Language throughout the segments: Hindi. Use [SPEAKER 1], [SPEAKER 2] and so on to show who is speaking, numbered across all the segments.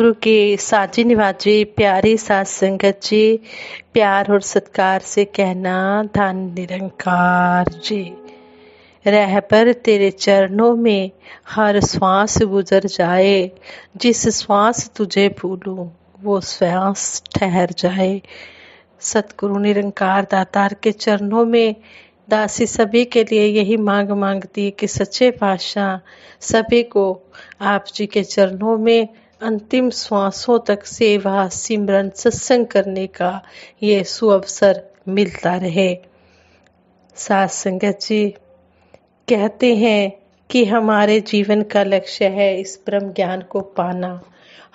[SPEAKER 1] गुरु की साजी निवाजी प्यारी सात संगत जी प्यार और सत्कार से कहना धन निरंकार जी रह पर तेरे चरणों में हर श्वास गुजर जाए जिस श्वास तुझे भूलूं वो श्वास ठहर जाए सतगुरु निरंकार दातार के चरणों में दासी सभी के लिए यही मांग मांगती है कि सच्चे पाशाह सभी को आप जी के चरणों में अंतिम श्वासों तक सेवा सिमरन सत्संग करने का ये सुअवसर मिलता रहे सास संगत जी कहते हैं कि हमारे जीवन का लक्ष्य है इस ब्रह्म ज्ञान को पाना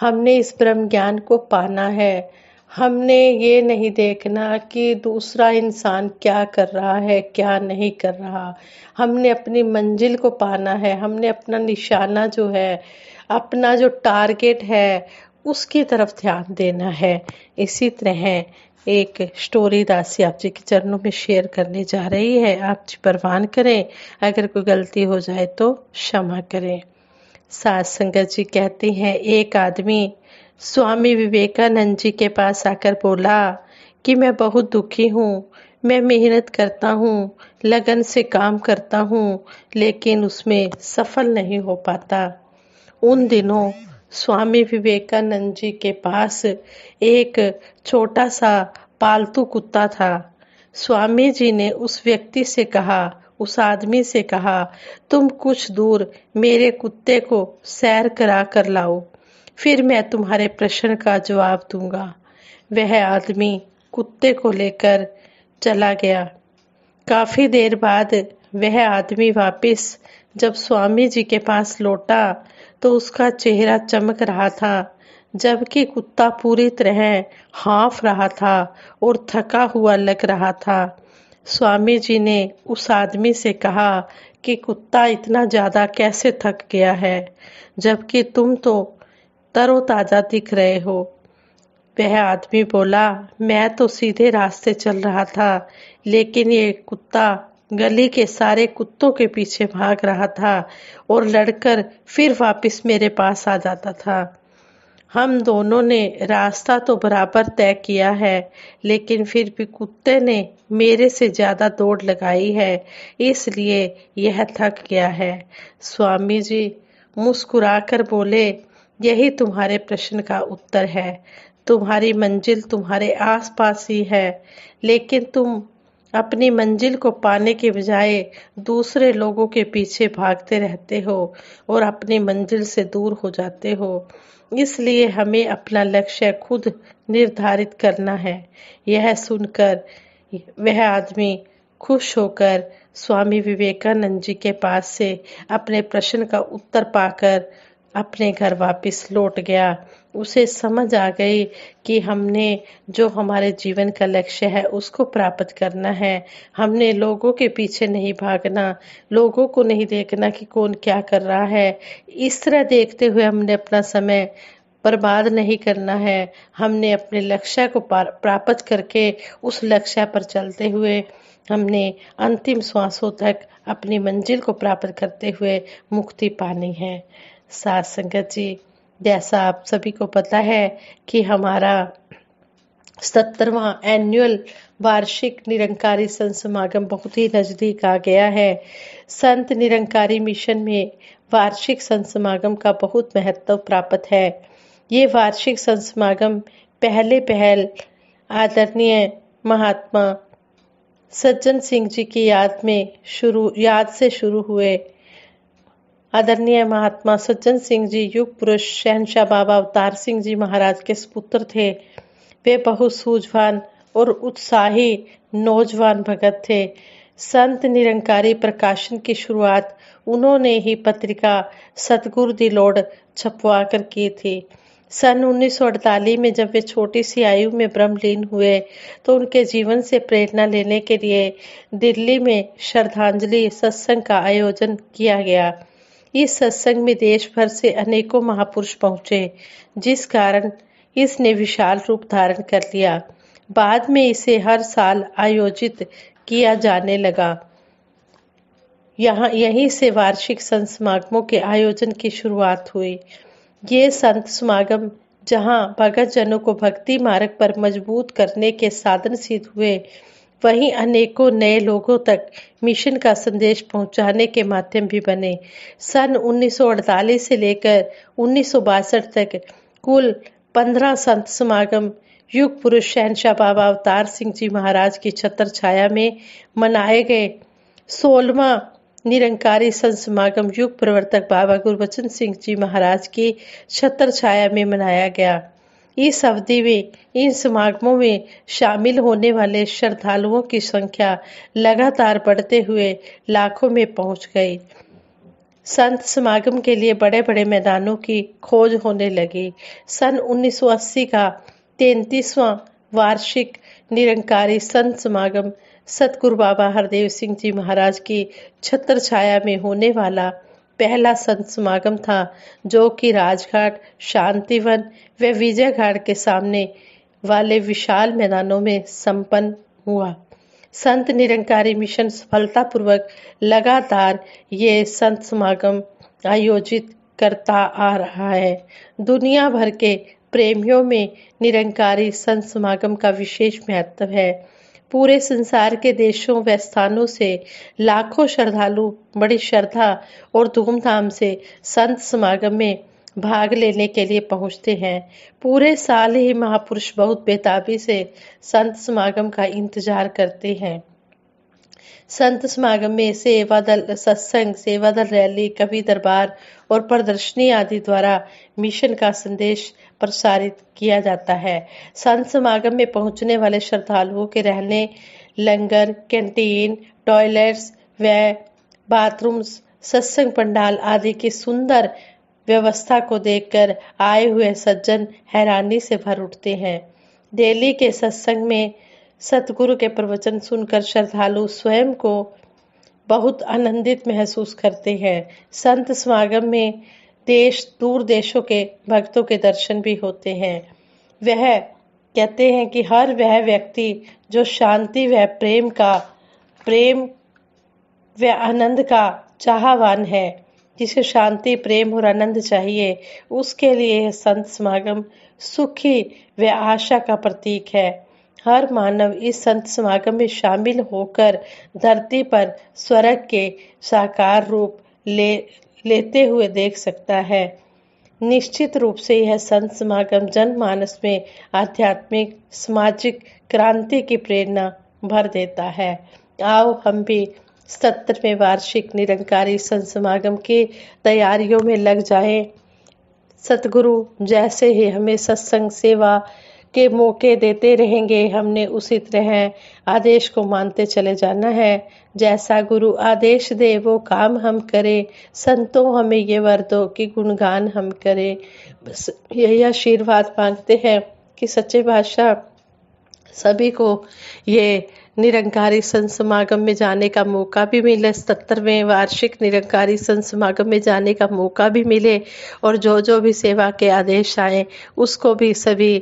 [SPEAKER 1] हमने इस ब्रह्म ज्ञान को पाना है हमने ये नहीं देखना कि दूसरा इंसान क्या कर रहा है क्या नहीं कर रहा हमने अपनी मंजिल को पाना है हमने अपना निशाना जो है अपना जो टारगेट है उसकी तरफ ध्यान देना है इसी तरह एक स्टोरी दासी आप जी के चरणों में शेयर करने जा रही है आप जी परवान करें अगर कोई गलती हो जाए तो क्षमा करें सास संगत जी कहती हैं एक आदमी स्वामी विवेकानंद जी के पास आकर बोला कि मैं बहुत दुखी हूँ मैं मेहनत करता हूँ लगन से काम करता हूँ लेकिन उसमें सफल नहीं हो पाता उन दिनों स्वामी विवेकानंद जी के पास एक छोटा सा पालतू कुत्ता था स्वामी जी ने उस व्यक्ति से कहा उस आदमी से कहा तुम कुछ दूर मेरे कुत्ते को सैर करा कर लाओ फिर मैं तुम्हारे प्रश्न का जवाब दूंगा वह आदमी कुत्ते को लेकर चला गया काफी देर बाद वह आदमी वापस जब स्वामी जी के पास लौटा तो उसका चेहरा चमक रहा था जबकि कुत्ता पूरी तरह हाँफ रहा था और थका हुआ लग रहा था स्वामी जी ने उस आदमी से कहा कि कुत्ता इतना ज़्यादा कैसे थक गया है जबकि तुम तो तरोताज़ा दिख रहे हो वह आदमी बोला मैं तो सीधे रास्ते चल रहा था लेकिन ये कुत्ता गली के सारे कुत्तों के पीछे भाग रहा था और लड़कर फिर वापस मेरे पास आ जाता था हम दोनों ने रास्ता तो बराबर तय किया है लेकिन फिर भी कुत्ते ने मेरे से ज़्यादा दौड़ लगाई है इसलिए यह थक गया है स्वामी जी मुस्कुराकर बोले यही तुम्हारे प्रश्न का उत्तर है तुम्हारी मंजिल तुम्हारे आसपास ही है लेकिन तुम अपनी मंजिल को पाने के बजाय दूसरे लोगों के पीछे भागते रहते हो और अपनी मंजिल से दूर हो जाते हो इसलिए हमें अपना लक्ष्य खुद निर्धारित करना है यह सुनकर वह आदमी खुश होकर स्वामी विवेकानंद जी के पास से अपने प्रश्न का उत्तर पाकर अपने घर वापस लौट गया उसे समझ आ गई कि हमने जो हमारे जीवन का लक्ष्य है उसको प्राप्त करना है हमने लोगों के पीछे नहीं भागना लोगों को नहीं देखना कि कौन क्या कर रहा है इस तरह देखते हुए हमने अपना समय बर्बाद नहीं करना है हमने अपने लक्ष्य को प्राप्त करके उस लक्ष्य पर चलते हुए हमने अंतिम श्वासों तक अपनी मंजिल को प्राप्त करते हुए मुक्ति पानी है सार संगत जी जैसा आप सभी को पता है कि हमारा सत्तरवा एनुअल वार्षिक निरंकारी संत समागम बहुत ही नज़दीक आ गया है संत निरंकारी मिशन में वार्षिक संत समागम का बहुत महत्व प्राप्त है ये वार्षिक संत समागम पहले पहल आदरणीय महात्मा सज्जन सिंह जी की याद में शुरू याद से शुरू हुए आदरणीय महात्मा सज्जन सिंह जी युग पुरुष शहनशाह बाबा अवतार सिंह जी महाराज के सुपुत्र थे वे बहुत सूझवान और उत्साही नौजवान भगत थे संत निरंकारी प्रकाशन की शुरुआत उन्होंने ही पत्रिका सतगुरु दी लोड छपवा कर की थी सन 1948 में जब वे छोटी सी आयु में ब्रह्मलीन हुए तो उनके जीवन से प्रेरणा लेने के लिए दिल्ली में श्रद्धांजलि सत्संग का आयोजन किया गया इस सत्संग में देश भर से अनेकों महापुरुष पहुंचे जिस कारण इसने विशाल रूप धारण कर लिया बाद में इसे हर साल आयोजित किया जाने लगा यहाँ यहीं से वार्षिक संत समागमों के आयोजन की शुरुआत हुई ये संत समागम जहाँ भगत जनों को भक्ति मार्ग पर मजबूत करने के साधन सिद्ध हुए वहीं अनेकों नए लोगों तक मिशन का संदेश पहुंचाने के माध्यम भी बने सन 1948 से लेकर उन्नीस तक कुल पंद्रह संत समागम युग पुरुष शहनशाह बाबा अवतार सिंह जी महाराज की छत्र छाया में मनाए गए सोलवा निरंकारी संत समागम युग प्रवर्तक बाबा गुरबचन सिंह जी महाराज की छत्र छाया में मनाया गया इस अवधि में इन समागमों में शामिल होने वाले श्रद्धालुओं की संख्या लगातार बढ़ते हुए लाखों में पहुंच गई संत समागम के लिए बड़े बड़े मैदानों की खोज होने लगी सन 1980 का तैंतीसवां वार्षिक निरंकारी संत समागम सतगुरु बाबा हरदेव सिंह जी महाराज की छत्र छाया में होने वाला पहला संत समागम था जो कि राजघाट शांतिवन व विजय घाट के सामने वाले विशाल मैदानों में संपन्न हुआ संत निरंकारी मिशन सफलतापूर्वक लगातार ये संत समागम आयोजित करता आ रहा है दुनिया भर के प्रेमियों में निरंकारी संत समागम का विशेष महत्व है पूरे संसार के देशों व स्थानों से लाखों श्रद्धालु बड़ी श्रद्धा और धूमधाम से संत समागम में भाग लेने के लिए पहुंचते हैं पूरे साल ही महापुरुष बहुत बेताबी से संत समागम का इंतजार करते हैं संत समागम में सेवा दल सत्संग सेवा दल रैली कवि दरबार और प्रदर्शनी आदि द्वारा मिशन का संदेश प्रसारित किया जाता है संत समागम में पहुंचने वाले श्रद्धालुओं के रहने लंगर कैंटीन टॉयलेट्स व बाथरूम्स सत्संग पंडाल आदि की सुंदर व्यवस्था को देखकर आए हुए सज्जन हैरानी से भर उठते हैं दिल्ली के सत्संग में सतगुरु के प्रवचन सुनकर श्रद्धालु स्वयं को बहुत आनंदित महसूस करते हैं संत समागम में देश दूर देशों के भक्तों के दर्शन भी होते हैं वह कहते हैं कि हर वह व्यक्ति जो शांति व प्रेम का प्रेम व आनंद का चाहवान है जिसे शांति प्रेम और आनंद चाहिए उसके लिए संत समागम सुखी व आशा का प्रतीक है हर मानव इस संत समागम में शामिल होकर धरती पर स्वर्ग के साकार रूप ले लेते हुए देख सकता है निश्चित रूप से यह संत समागम जनमानस में आध्यात्मिक सामाजिक क्रांति की प्रेरणा भर देता है आओ हम भी सत्रहवें वार्षिक निरंकारी संत समागम की तैयारियों में लग जाएं सतगुरु जैसे ही हमें सत्संग सेवा के मौके देते रहेंगे हमने उसी तरह आदेश को मानते चले जाना है जैसा गुरु आदेश दे वो काम हम करें संतों हमें ये वर दो कि गुणगान हम करें बस यही आशीर्वाद मांगते हैं कि सच्चे बादशाह सभी को ये निरंकारी संत समागम में जाने का मौका भी मिले सत्तरवें वार्षिक निरंकारी संत समागम में जाने का मौका भी मिले और जो जो भी सेवा के आदेश आए उसको भी सभी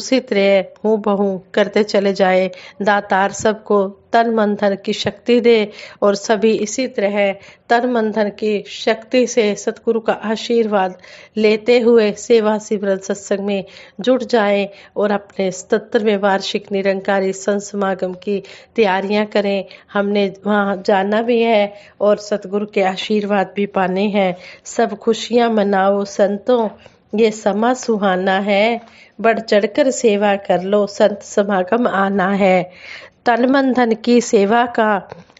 [SPEAKER 1] उसी तरह हूँ बहू करते चले जाए दातार सबको तन मन धन की शक्ति दे और सभी इसी तरह तन मन धन की शक्ति से सतगुरु का आशीर्वाद लेते हुए सेवा सिमरन सत्संग में जुट जाएं और अपने सतरवें वार्षिक निरंकारी संत समागम की तैयारियां करें हमने वहां जाना भी है और सतगुरु के आशीर्वाद भी पाने हैं सब खुशियां मनाओ संतों ये समा सुहाना है बढ़ चढ़कर सेवा कर लो संत समागम आना है तन मन धन की सेवा का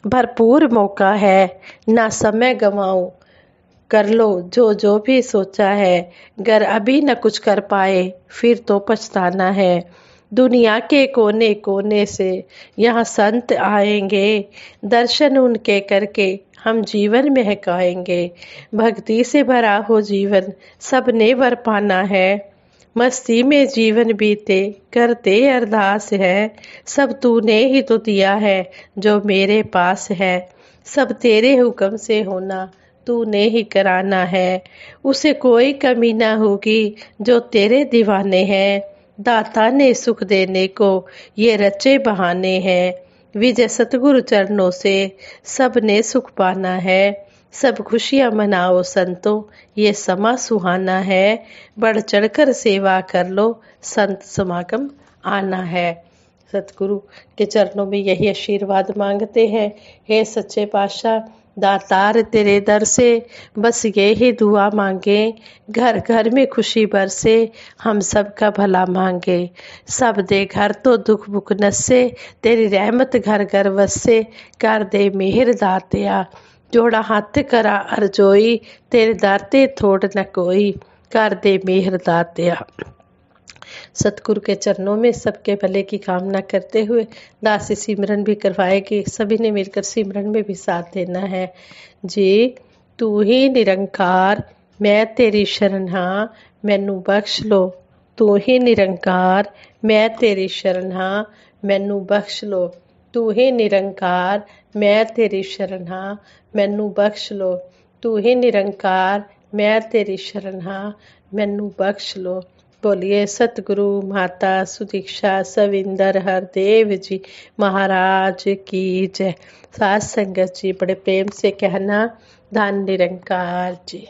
[SPEAKER 1] भरपूर मौका है ना समय गंवाओ कर लो जो जो भी सोचा है गर अभी न कुछ कर पाए फिर तो पछताना है दुनिया के कोने कोने से यहाँ संत आएंगे दर्शन उनके करके हम जीवन महकाएंगे भक्ति से भरा हो जीवन सबने वर पाना है मस्ती में जीवन बीते करते अरदास है सब तूने ही तो दिया है जो मेरे पास है सब तेरे हुक्म से होना तूने ही कराना है उसे कोई कमी ना होगी जो तेरे दीवाने हैं दाता ने सुख देने को ये रचे बहाने हैं विजय सतगुरु चरणों से सब ने सुख पाना है सब खुशियाँ मनाओ संतो ये समा सुहाना है बढ़ चढ़कर सेवा कर लो संत समागम आना है सतगुरु के चरणों में यही आशीर्वाद मांगते हैं हे सच्चे पाशाह दातार तेरे दर से बस ये ही दुआ मांगे घर घर में खुशी बरसे हम सब का भला मांगे सब दे घर तो दुख बुख नस्से तेरी रहमत घर घर वसे कर दे मेहर दातिया ਜੋੜਾ ਹੱਥ ਕਰਾ ਅਰਜੋਈ ਤੇਰੇ ਦਰ ਤੇ ਥੋੜ ਨਾ ਕੋਈ कर दे मेहर दातिया सतगुरु के चरणों में सबके भले की कामना करते हुए दासी सिमरन भी करवाएगी सभी ने मिलकर सिमरन में भी साथ देना है जी तू ही निरंकार मैं तेरी शरण हाँ मैनू बख्श लो तू ही निरंकार मैं तेरी शरण हाँ मैनू बख्श लो तू ही निरंकार मैं तेरी शरण हाँ मैनू बख्श लो तू ही निरंकार मैं तेरी शरण हाँ मैनू बख्श लो बोलिए सतगुरु माता सुदीक्षा सविंदर हरदेव जी महाराज की जय सात संगत जी बड़े प्रेम से कहना धन निरंकार जी